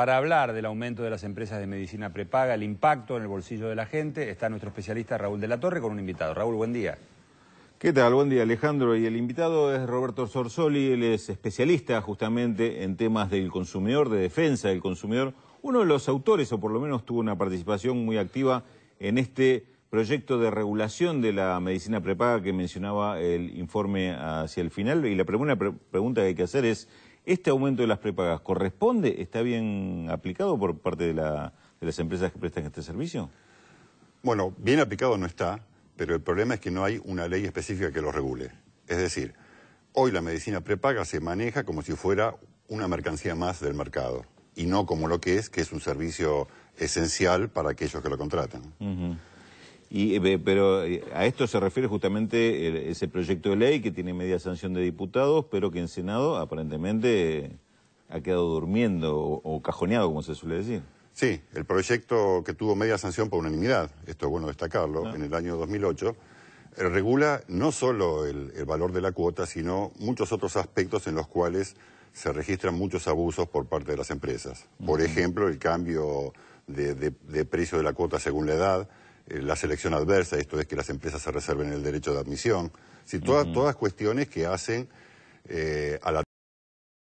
Para hablar del aumento de las empresas de medicina prepaga, el impacto en el bolsillo de la gente, está nuestro especialista Raúl de la Torre con un invitado. Raúl, buen día. ¿Qué tal? Buen día, Alejandro. Y el invitado es Roberto Sorsoli, él es especialista justamente en temas del consumidor, de defensa del consumidor. Uno de los autores, o por lo menos tuvo una participación muy activa en este proyecto de regulación de la medicina prepaga que mencionaba el informe hacia el final. Y la primera pregunta que hay que hacer es, ¿Este aumento de las prepagas corresponde, está bien aplicado por parte de, las empresas que prestan este servicio? Bueno, bien aplicado no está, pero el problema es que no hay una ley específica que lo regule. Es decir, hoy la medicina prepaga se maneja como si fuera una mercancía más del mercado y no como lo que es, que es un servicio esencial para aquellos que lo contratan. Eh, pero eh, a esto se refiere justamente eh, ese proyecto de ley que tiene media sanción de diputados, pero que en Senado aparentemente ha quedado durmiendo o, cajoneado, como se suele decir. Sí, el proyecto que tuvo media sanción por unanimidad, esto es bueno destacarlo, ah. en el año 2008, regula no solo el, valor de la cuota, sino muchos otros aspectos en los cuales se registran muchos abusos por parte de las empresas. Por ejemplo, el cambio de precio de la cuota según la edad, eh, la selección adversa, esto es que las empresas se reserven el derecho de admisión, si, todas, todas cuestiones que hacen eh, a la